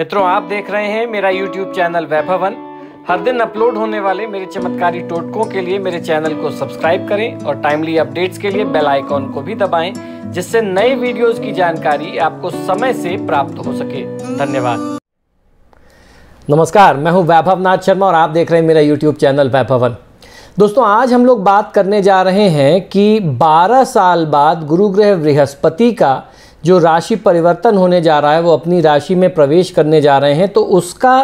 मित्रों आप देख रहे हैं मेरा YouTube चैनल वैभवन हर दिन अपलोड होने वाले मेरे चमत्कारी टोटकों के लिए मेरे चैनल को सब्सक्राइब करें और टाइमली अपडेट्स के लिए बेल आइकॉन को भी दबाएं जिससे नए वीडियोस की जानकारी आपको समय से प्राप्त हो सके धन्यवाद नमस्कार मैं हूं वैभव नाथ शर्मा और आप देख रहे हैं मेरा यूट्यूब चैनल वैभवन दोस्तों आज हम लोग बात करने जा रहे हैं कि बारह साल बाद गुरुग्रह बृहस्पति का जो राशि परिवर्तन होने जा रहा है वो अपनी राशि में प्रवेश करने जा रहे हैं तो उसका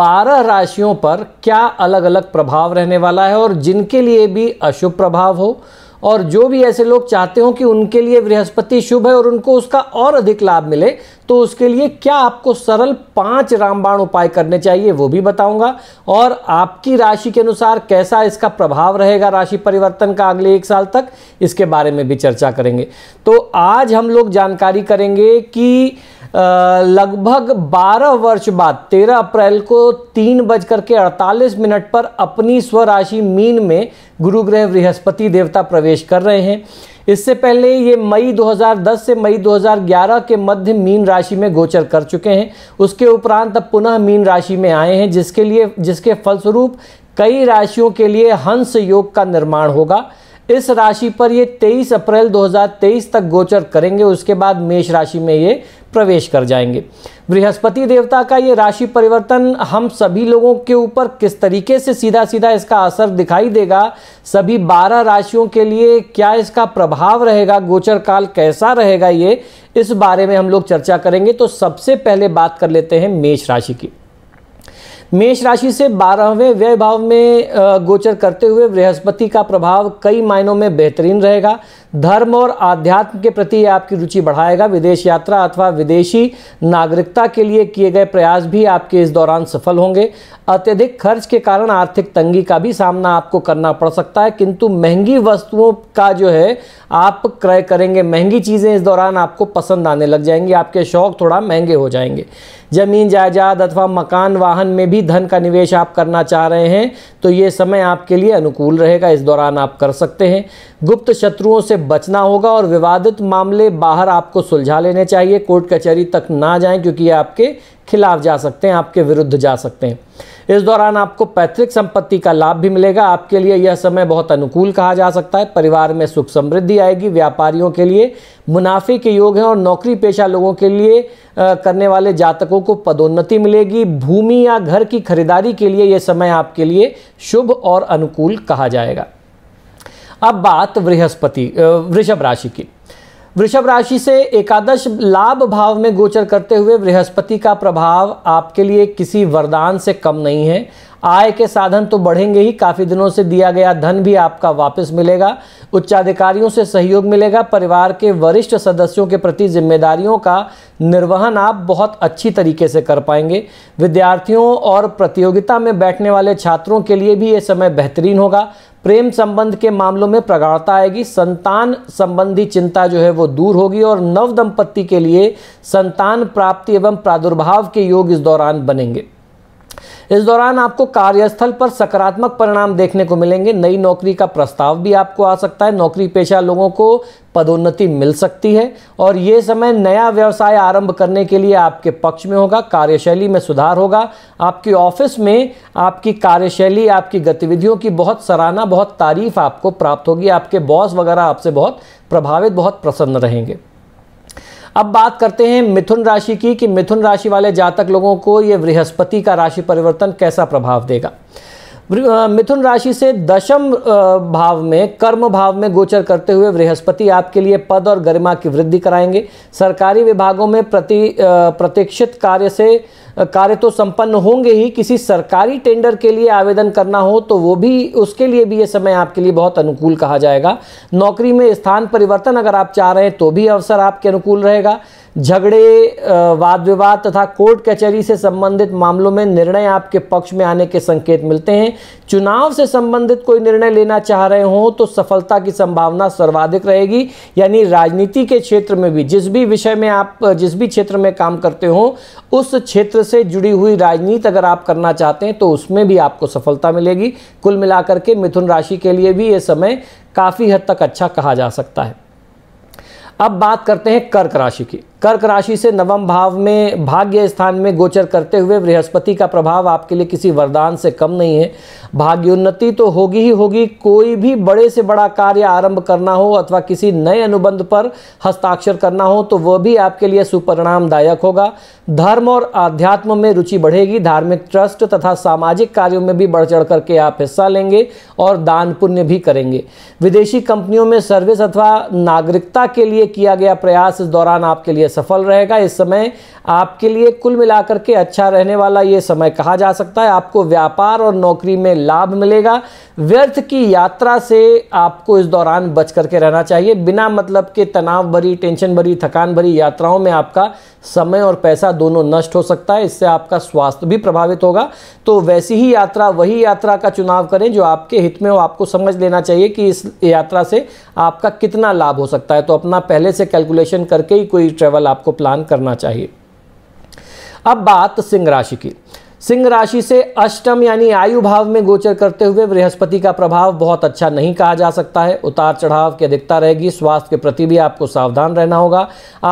बारह राशियों पर क्या अलग अलग प्रभाव रहने वाला है और जिनके लिए भी अशुभ प्रभाव हो और जो भी ऐसे लोग चाहते हो कि उनके लिए बृहस्पति शुभ है और उनको उसका और अधिक लाभ मिले तो उसके लिए क्या आपको सरल पांच रामबाण उपाय करने चाहिए वो भी बताऊंगा और आपकी राशि के अनुसार कैसा इसका प्रभाव रहेगा राशि परिवर्तन का अगले एक साल तक इसके बारे में भी चर्चा करेंगे तो आज हम लोग जानकारी करेंगे कि लगभग 12 वर्ष बाद 13 अप्रैल को तीन बज करके अड़तालीस मिनट पर अपनी स्वराशि मीन में गुरु ग्रह बृहस्पति देवता प्रवेश कर रहे हैं इससे पहले ये मई 2010 से मई 2011 के मध्य मीन राशि में गोचर कर चुके हैं उसके उपरांत अब पुनः मीन राशि में आए हैं जिसके लिए जिसके फलस्वरूप कई राशियों के लिए हंस योग का निर्माण होगा इस राशि पर ये 23 अप्रैल 2023 तक गोचर करेंगे उसके बाद मेष राशि में ये प्रवेश कर जाएंगे बृहस्पति देवता का ये राशि परिवर्तन हम सभी लोगों के ऊपर किस तरीके से सीधा सीधा इसका असर दिखाई देगा सभी 12 राशियों के लिए क्या इसका प्रभाव रहेगा गोचर काल कैसा रहेगा ये इस बारे में हम लोग चर्चा करेंगे तो सबसे पहले बात कर लेते हैं मेष राशि की मेष राशि से बारहवें व्यय भाव में गोचर करते हुए बृहस्पति का प्रभाव कई मायनों में बेहतरीन रहेगा धर्म और आध्यात्म के प्रति आपकी रुचि बढ़ाएगा विदेश यात्रा अथवा विदेशी नागरिकता के लिए किए गए प्रयास भी आपके इस दौरान सफल होंगे अत्यधिक खर्च के कारण आर्थिक तंगी का भी सामना आपको करना पड़ सकता है किंतु महंगी वस्तुओं का जो है आप क्रय करेंगे महंगी चीज़ें इस दौरान आपको पसंद आने लग जाएंगी आपके शौक थोड़ा महंगे हो जाएंगे ज़मीन जायदाद अथवा मकान वाहन में भी धन का निवेश आप करना चाह रहे हैं तो ये समय आपके लिए अनुकूल रहेगा इस दौरान आप कर सकते हैं गुप्त शत्रुओं से बचना होगा और विवादित मामले बाहर आपको सुलझा लेने चाहिए कोर्ट कचहरी तक ना जाएं क्योंकि ये आपके खिलाफ जा सकते हैं आपके विरुद्ध जा सकते हैं इस दौरान आपको पैतृक संपत्ति का लाभ भी मिलेगा आपके लिए यह समय बहुत अनुकूल कहा जा सकता है परिवार में सुख समृद्धि आएगी व्यापारियों के लिए मुनाफे के योग हैं और नौकरी पेशा लोगों के लिए करने वाले जातकों को पदोन्नति मिलेगी भूमि या घर की खरीदारी के लिए यह समय आपके लिए शुभ और अनुकूल कहा जाएगा अब बात बृहस्पति वृषभ राशि की वृषभ राशि से एकादश लाभ भाव में गोचर करते हुए बृहस्पति का प्रभाव आपके लिए किसी वरदान से कम नहीं है आय के साधन तो बढ़ेंगे ही काफ़ी दिनों से दिया गया धन भी आपका वापस मिलेगा उच्चाधिकारियों से सहयोग मिलेगा परिवार के वरिष्ठ सदस्यों के प्रति जिम्मेदारियों का निर्वहन आप बहुत अच्छी तरीके से कर पाएंगे विद्यार्थियों और प्रतियोगिता में बैठने वाले छात्रों के लिए भी ये समय बेहतरीन होगा प्रेम संबंध के मामलों में प्रगाढ़ता आएगी संतान संबंधी चिंता जो है वो दूर होगी और नव दंपत्ति के लिए संतान प्राप्ति एवं प्रादुर्भाव के योग इस दौरान बनेंगे इस दौरान आपको कार्यस्थल पर सकारात्मक परिणाम देखने को मिलेंगे नई नौकरी का प्रस्ताव भी आपको आ सकता है नौकरी पेशा लोगों को पदोन्नति मिल सकती है और ये समय नया व्यवसाय आरंभ करने के लिए आपके पक्ष में होगा कार्यशैली में सुधार होगा आपकी ऑफिस में आपकी कार्यशैली आपकी गतिविधियों की बहुत सराहना बहुत तारीफ आपको प्राप्त होगी आपके बॉस वगैरह आपसे बहुत प्रभावित बहुत प्रसन्न रहेंगे अब बात करते हैं मिथुन राशि की कि मिथुन राशि वाले जातक लोगों को ये बृहस्पति का राशि परिवर्तन कैसा प्रभाव देगा मिथुन राशि से दशम भाव में कर्म भाव में गोचर करते हुए बृहस्पति आपके लिए पद और गरिमा की वृद्धि कराएंगे सरकारी विभागों में प्रति प्रतीक्षित कार्य से कार्य तो संपन्न होंगे ही किसी सरकारी टेंडर के लिए आवेदन करना हो तो वो भी उसके लिए भी ये समय आपके लिए बहुत अनुकूल कहा जाएगा नौकरी में स्थान परिवर्तन अगर आप चाह रहे हैं तो भी अवसर आपके अनुकूल रहेगा झगड़े वाद विवाद तथा कोर्ट कचहरी से संबंधित मामलों में निर्णय आपके पक्ष में आने के संकेत मिलते हैं चुनाव से संबंधित कोई निर्णय लेना चाह रहे हो तो सफलता की संभावना सर्वाधिक रहेगी यानी राजनीति के क्षेत्र में भी जिस भी विषय में आप जिस भी क्षेत्र में काम करते हो उस क्षेत्र से जुड़ी हुई राजनीति अगर आप करना चाहते हैं तो उसमें भी आपको सफलता मिलेगी कुल मिलाकर के मिथुन राशि के लिए भी ये समय काफ़ी हद तक अच्छा कहा जा सकता है अब बात करते हैं कर्क राशि की कर्क राशि से नवम भाव में भाग्य स्थान में गोचर करते हुए बृहस्पति का प्रभाव आपके लिए किसी वरदान से कम नहीं है भाग्योन्नति तो होगी ही होगी कोई भी बड़े से बड़ा कार्य आरंभ करना हो अथवा किसी नए अनुबंध पर हस्ताक्षर करना हो तो वह भी आपके लिए सुपरिणामदायक होगा धर्म और आध्यात्म में रुचि बढ़ेगी धार्मिक ट्रस्ट तथा सामाजिक कार्यों में भी बढ़ चढ़ करके आप हिस्सा लेंगे और दान पुण्य भी करेंगे विदेशी कंपनियों में सर्विस अथवा नागरिकता के लिए किया गया प्रयास इस दौरान आपके लिए सफल रहेगा इस समय आपके लिए कुल मिलाकर के अच्छा रहने वाला ये समय कहा जा सकता है आपको व्यापार और नौकरी में लाभ मिलेगा व्यर्थ की यात्रा से आपको इस दौरान बच करके रहना चाहिए बिना मतलब के तनाव भरी टेंशन भरी थकान भरी यात्राओं में आपका समय और पैसा दोनों नष्ट हो सकता है इससे आपका स्वास्थ्य भी प्रभावित होगा तो वैसी ही यात्रा वही यात्रा का चुनाव करें जो आपके हित में हो आपको समझ लेना चाहिए कि इस यात्रा से आपका कितना लाभ हो सकता है तो अपना पहले से कैलकुलेशन करके ही कोई ट्रेवल आपको प्लान करना चाहिए अब बात सिंह राशि की सिंह राशि से अष्टम यानी आयु भाव में गोचर करते हुए बृहस्पति का प्रभाव बहुत अच्छा नहीं कहा जा सकता है उतार चढ़ाव की अधिकता रहेगी स्वास्थ्य के प्रति भी आपको सावधान रहना होगा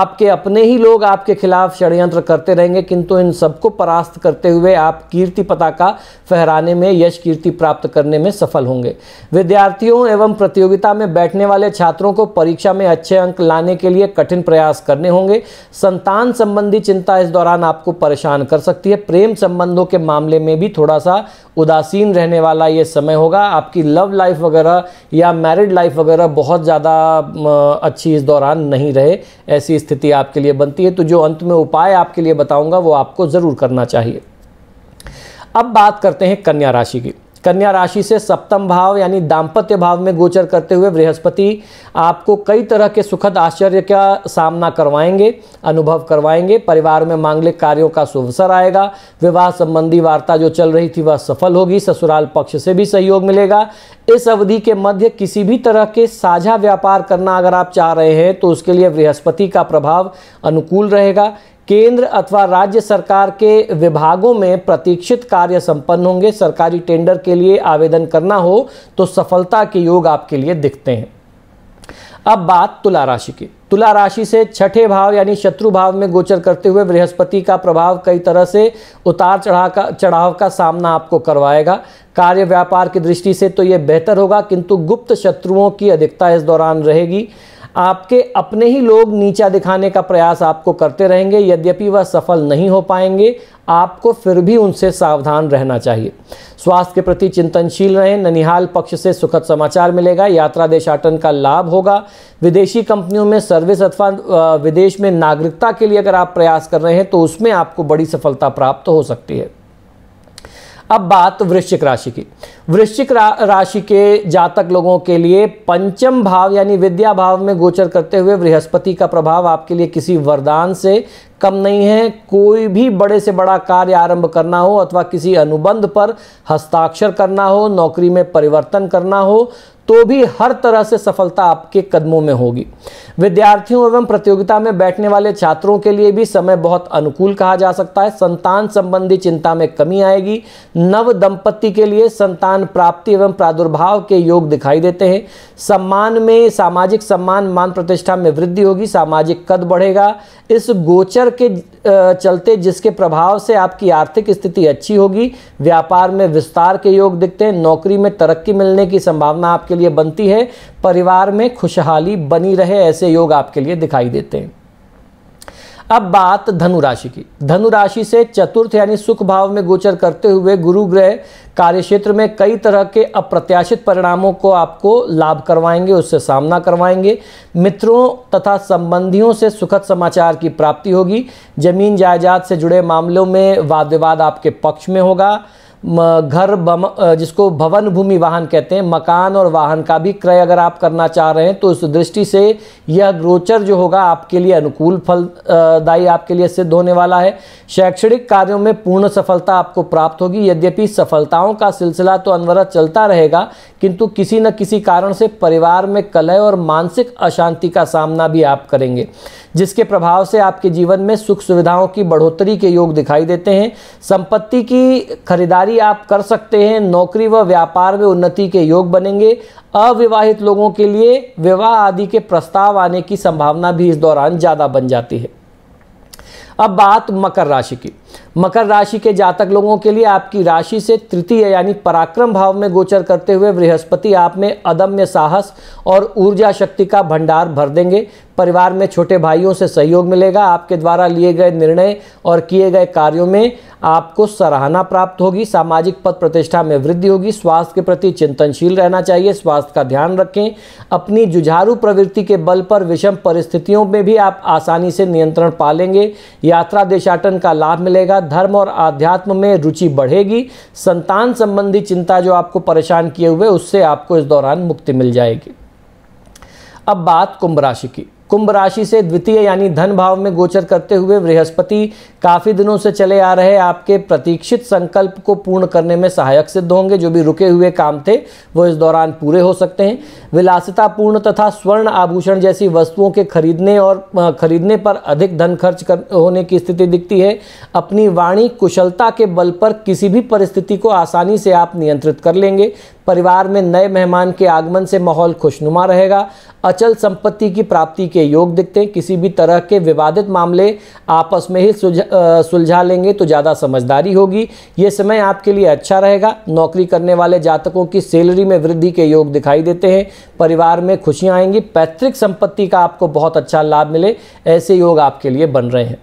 आपके अपने ही लोग आपके खिलाफ षड्यंत्र करते रहेंगे किंतु इन सबको परास्त करते हुए आप कीर्ति पताका फहराने में यश कीर्ति प्राप्त करने में सफल होंगे विद्यार्थियों एवं प्रतियोगिता में बैठने वाले छात्रों को परीक्षा में अच्छे अंक लाने के लिए कठिन प्रयास करने होंगे संतान संबंधी चिंता इस दौरान आपको परेशान कर सकती है प्रेम संबंधों संबंधों के मामले में भी थोड़ा सा उदासीन रहने वाला ये समय होगा आपकी लव लाइफ वगैरह या मैरिड लाइफ वगैरह बहुत ज़्यादा अच्छी इस दौरान नहीं रहे ऐसी स्थिति आपके लिए बनती है तो जो अंत में उपाय आपके लिए बताऊँगा वो आपको ज़रूर करना चाहिए अब बात करते हैं कन्या राशि की कन्या राशि से सप्तम भाव यानी दाम्पत्य भाव में गोचर करते हुए बृहस्पति आपको कई तरह के सुखद आश्चर्य का सामना करवाएंगे अनुभव करवाएंगे परिवार में मांगलिक कार्यों का अवसर आएगा विवाह संबंधी वार्ता जो चल रही थी वह सफल होगी ससुराल पक्ष से भी सहयोग मिलेगा इस अवधि के मध्य किसी भी तरह के साझा व्यापार करना अगर आप चाह रहे हैं तो उसके लिए बृहस्पति का प्रभाव अनुकूल रहेगा केंद्र अथवा राज्य सरकार के विभागों में प्रतीक्षित कार्य संपन्न होंगे सरकारी टेंडर के लिए आवेदन करना हो तो सफलता के योग आपके लिए दिखते हैं अब बात तुला राशि की तुला राशि से छठे भाव यानी शत्रु भाव में गोचर करते हुए बृहस्पति का प्रभाव कई तरह से उतार चढ़ाव का चढ़ाव का सामना आपको करवाएगा कार्य व्यापार की दृष्टि से तो ये बेहतर होगा किंतु गुप्त शत्रुओं की अधिकता इस दौरान रहेगी आपके अपने ही लोग नीचा दिखाने का प्रयास आपको करते रहेंगे यद्यपि वह सफल नहीं हो पाएंगे आपको फिर भी उनसे सावधान रहना चाहिए स्वास्थ्य के प्रति चिंतनशील रहें ननिहाल पक्ष से सुखद समाचार मिलेगा यात्रा देशाटन का लाभ होगा विदेशी कंपनियों में सर्विस अथवा विदेश में नागरिकता के लिए अगर आप प्रयास कर रहे हैं तो उसमें आपको बड़ी सफलता प्राप्त हो सकती है अब बात वृश्चिक राशि की वृश्चिक रा, राशि के जातक लोगों के लिए पंचम भाव यानी विद्या भाव में गोचर करते हुए बृहस्पति का प्रभाव आपके लिए किसी वरदान से कम नहीं है कोई भी बड़े से बड़ा कार्य आरंभ करना हो अथवा किसी अनुबंध पर हस्ताक्षर करना हो नौकरी में परिवर्तन करना हो तो भी हर तरह से सफलता आपके कदमों में होगी विद्यार्थियों एवं प्रतियोगिता में बैठने वाले छात्रों के लिए भी समय बहुत अनुकूल कहा जा सकता है संतान संबंधी चिंता में कमी आएगी नव दंपत्ति के लिए संतान प्राप्ति एवं प्रादुर्भाव के योग दिखाई देते हैं सम्मान में सामाजिक सम्मान मान प्रतिष्ठा में वृद्धि होगी सामाजिक कद बढ़ेगा इस गोचर के चलते जिसके प्रभाव से आपकी आर्थिक स्थिति अच्छी होगी व्यापार में विस्तार के योग दिखते हैं नौकरी में तरक्की मिलने की संभावना आपके लिए बनती है परिवार में खुशहाली बनी रहे ऐसे योग आपके लिए दिखाई देते हैं अब बात धनु राशि की धनु राशि से चतुर्थ यानी सुख भाव में गोचर करते हुए गुरु ग्रह कार्यक्षेत्र में कई तरह के अप्रत्याशित परिणामों को आपको लाभ करवाएंगे उससे सामना करवाएंगे मित्रों तथा संबंधियों से सुखद समाचार की प्राप्ति होगी जमीन जायदाद से जुड़े मामलों में वाद विवाद आपके पक्ष में होगा घर बम जिसको भवन भूमि वाहन कहते हैं मकान और वाहन का भी क्रय अगर आप करना चाह रहे हैं तो इस दृष्टि से यह ग्रोचर जो होगा आपके लिए अनुकूल फलदायी आपके लिए सिद्ध होने वाला है शैक्षणिक कार्यों में पूर्ण सफलता आपको प्राप्त होगी यद्यपि सफलताओं का सिलसिला तो अनवरत चलता रहेगा किंतु किसी न किसी कारण से परिवार में कलह और मानसिक अशांति का सामना भी आप करेंगे जिसके प्रभाव से आपके जीवन में सुख सुविधाओं की बढ़ोतरी के योग दिखाई देते हैं संपत्ति की खरीदारी कार्य आप कर सकते हैं नौकरी व व्यापार में उन्नति के योग बनेंगे अविवाहित लोगों के लिए विवाह आदि के प्रस्ताव आने की संभावना भी इस दौरान ज़्यादा बन जाती है अब बात मकर राशि की मकर राशि के जातक लोगों के लिए आपकी राशि से तृतीय यानी पराक्रम भाव में गोचर करते हुए बृहस्पति आप में अदम्य साहस और ऊर्जा शक्ति का भंडार भर देंगे परिवार में छोटे भाइयों से सहयोग मिलेगा आपके द्वारा लिए गए निर्णय और किए गए कार्यों में आपको सराहना प्राप्त होगी सामाजिक पद प्रतिष्ठा में वृद्धि होगी स्वास्थ्य के प्रति चिंतनशील रहना चाहिए स्वास्थ्य का ध्यान रखें अपनी जुझारू प्रवृत्ति के बल पर विषम परिस्थितियों में भी आप आसानी से नियंत्रण पा लेंगे यात्रा देशाटन का लाभ मिलेगा धर्म और आध्यात्म में रुचि बढ़ेगी संतान संबंधी चिंता जो आपको परेशान किए हुए उससे आपको इस दौरान मुक्ति मिल जाएगी अब बात कुंभ राशि की कुंभ राशि से द्वितीय यानी धन भाव में गोचर करते हुए बृहस्पति काफ़ी दिनों से चले आ रहे आपके प्रतीक्षित संकल्प को पूर्ण करने में सहायक सिद्ध होंगे जो भी रुके हुए काम थे वो इस दौरान पूरे हो सकते हैं पूर्ण तथा स्वर्ण आभूषण जैसी वस्तुओं के खरीदने और खरीदने पर अधिक धन खर्च कर होने की स्थिति दिखती है अपनी वाणी कुशलता के बल पर किसी भी परिस्थिति को आसानी से आप नियंत्रित कर लेंगे परिवार में नए मेहमान के आगमन से माहौल खुशनुमा रहेगा अचल संपत्ति की प्राप्ति के योग दिखते हैं किसी भी तरह के विवादित मामले आपस में ही सुलझा लेंगे तो ज़्यादा समझदारी होगी ये समय आपके लिए अच्छा रहेगा नौकरी करने वाले जातकों की सैलरी में वृद्धि के योग दिखाई देते हैं परिवार में खुशियाँ आएंगी पैतृक संपत्ति का आपको बहुत अच्छा लाभ मिले ऐसे योग आपके लिए बन रहे हैं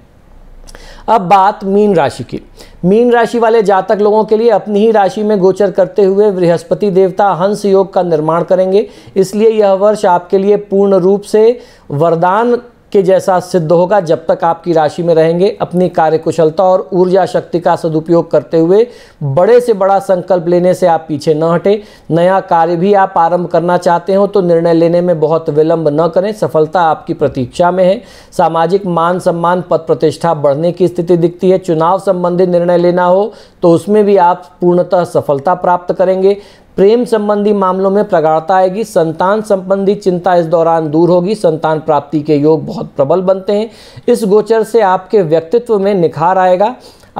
अब बात मीन राशि की मीन राशि वाले जातक लोगों के लिए अपनी ही राशि में गोचर करते हुए बृहस्पति देवता हंस योग का निर्माण करेंगे इसलिए यह वर्ष आपके लिए पूर्ण रूप से वरदान के जैसा सिद्ध होगा जब तक आपकी राशि में रहेंगे अपनी कार्यकुशलता और ऊर्जा शक्ति का सदुपयोग करते हुए बड़े से बड़ा संकल्प लेने से आप पीछे न हटें नया कार्य भी आप आरंभ करना चाहते हो तो निर्णय लेने में बहुत विलंब न करें सफलता आपकी प्रतीक्षा में है सामाजिक मान सम्मान पद प्रतिष्ठा बढ़ने की स्थिति दिखती है चुनाव संबंधी निर्णय लेना हो तो उसमें भी आप पूर्णतः सफलता प्राप्त करेंगे प्रेम संबंधी मामलों में प्रगाढ़ता आएगी संतान संबंधी चिंता इस दौरान दूर होगी संतान प्राप्ति के योग बहुत प्रबल बनते हैं इस गोचर से आपके व्यक्तित्व में निखार आएगा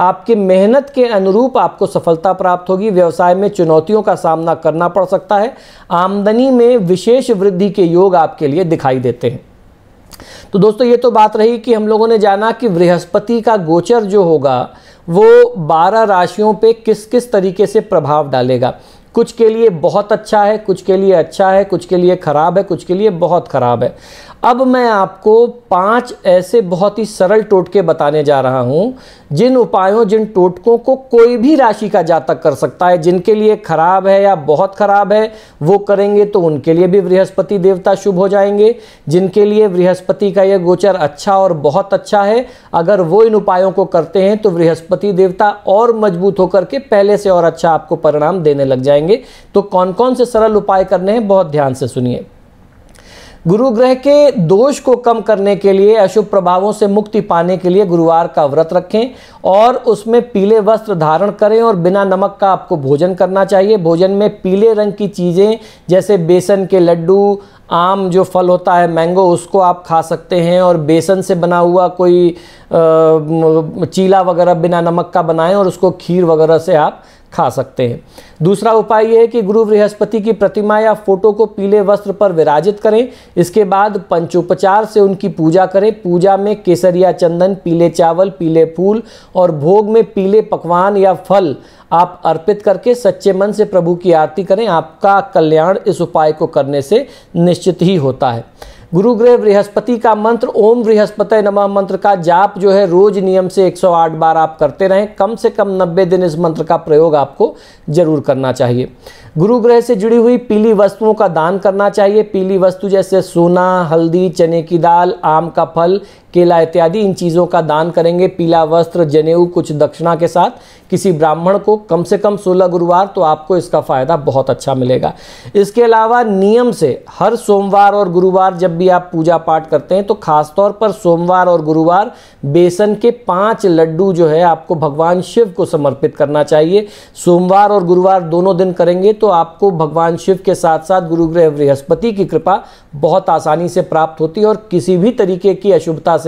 आपकी मेहनत के अनुरूप आपको सफलता प्राप्त होगी व्यवसाय में चुनौतियों का सामना करना पड़ सकता है आमदनी में विशेष वृद्धि के योग आपके लिए दिखाई देते हैं तो दोस्तों ये तो बात रही कि हम लोगों ने जाना कि बृहस्पति का गोचर जो होगा वो बारह राशियों पे किस किस तरीके से प्रभाव डालेगा कुछ के लिए बहुत अच्छा है कुछ के लिए अच्छा है कुछ के लिए ख़राब है कुछ के लिए बहुत ख़राब है अब मैं आपको पांच ऐसे बहुत ही सरल टोटके बताने जा रहा हूँ जिन उपायों जिन टोटकों को कोई भी राशि का जातक कर सकता है जिनके लिए खराब है या बहुत खराब है वो करेंगे तो उनके लिए भी बृहस्पति देवता शुभ हो जाएंगे जिनके लिए बृहस्पति का यह गोचर अच्छा और बहुत अच्छा है अगर वो इन उपायों को करते हैं तो बृहस्पति देवता और मजबूत होकर के पहले से और अच्छा आपको परिणाम देने लग जाएंगे तो कौन कौन से सरल उपाय करने हैं बहुत ध्यान से सुनिए गुरु ग्रह के दोष को कम करने के लिए अशुभ प्रभावों से मुक्ति पाने के लिए गुरुवार का व्रत रखें और उसमें पीले वस्त्र धारण करें और बिना नमक का आपको भोजन करना चाहिए भोजन में पीले रंग की चीज़ें जैसे बेसन के लड्डू आम जो फल होता है मैंगो उसको आप खा सकते हैं और बेसन से बना हुआ कोई चीला वगैरह बिना नमक का बनाएं और उसको खीर वगैरह से आप खा सकते हैं दूसरा उपाय यह है कि गुरु बृहस्पति की प्रतिमा या फोटो को पीले वस्त्र पर विराजित करें इसके बाद पंचोपचार से उनकी पूजा करें पूजा में केसरिया चंदन पीले चावल पीले फूल और भोग में पीले पकवान या फल आप अर्पित करके सच्चे मन से प्रभु की आरती करें आपका कल्याण इस उपाय को करने से निश्चित ही होता है गुरुग्रह बृहस्पति का मंत्र ओम बृहस्पति नमः मंत्र का जाप जो है रोज नियम से 108 बार आप करते रहें कम से कम 90 दिन इस मंत्र का प्रयोग आपको जरूर करना चाहिए गुरुग्रह से जुड़ी हुई पीली वस्तुओं का दान करना चाहिए पीली वस्तु जैसे सोना हल्दी चने की दाल आम का फल केला इत्यादि इन चीज़ों का दान करेंगे पीला वस्त्र जनेऊ कुछ दक्षिणा के साथ किसी ब्राह्मण को कम से कम सोलह गुरुवार तो आपको इसका फ़ायदा बहुत अच्छा मिलेगा इसके अलावा नियम से हर सोमवार और गुरुवार जब भी आप पूजा पाठ करते हैं तो खासतौर पर सोमवार और गुरुवार बेसन के पांच लड्डू जो है आपको भगवान शिव को समर्पित करना चाहिए सोमवार और गुरुवार दोनों दिन करेंगे तो आपको भगवान शिव के साथ साथ गुरुग्रह बृहस्पति की कृपा बहुत आसानी से प्राप्त होती है और किसी भी तरीके की अशुभता से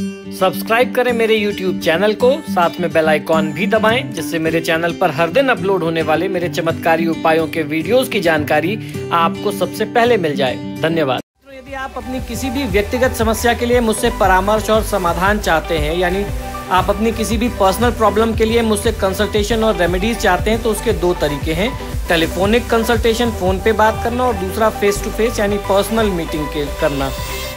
सब्सक्राइब करें मेरे YouTube चैनल को साथ में बेल आइकॉन भी दबाएं जिससे मेरे चैनल पर हर दिन अपलोड होने वाले मेरे चमत्कारी उपायों के वीडियोस की जानकारी आपको सबसे पहले मिल जाए धन्यवाद यदि आप अपनी किसी भी व्यक्तिगत समस्या के लिए मुझसे परामर्श और समाधान चाहते हैं यानी आप अपनी किसी भी पर्सनल प्रॉब्लम के लिए मुझसे कंसल्टेशन और रेमेडीज चाहते हैं तो उसके दो तरीके हैं टेलीफोनिक कंसल्टेशन फ़ोन पे बात करना और दूसरा फेस टू फेस यानी पर्सनल मीटिंग के करना